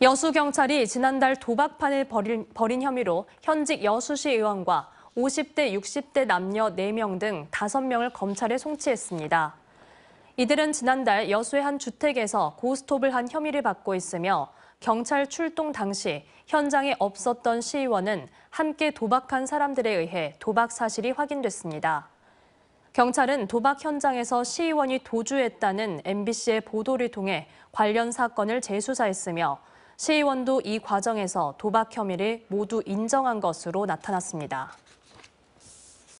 여수경찰이 지난달 도박판을 벌인, 벌인 혐의로 현직 여수시 의원과 50대, 60대 남녀 4명 등 5명을 검찰에 송치했습니다. 이들은 지난달 여수의 한 주택에서 고스톱을 한 혐의를 받고 있으며 경찰 출동 당시 현장에 없었던 시의원은 함께 도박한 사람들에 의해 도박 사실이 확인됐습니다. 경찰은 도박 현장에서 시의원이 도주했다는 MBC의 보도를 통해 관련 사건을 재수사했으며 시의원도 이 과정에서 도박 혐의를 모두 인정한 것으로 나타났습니다.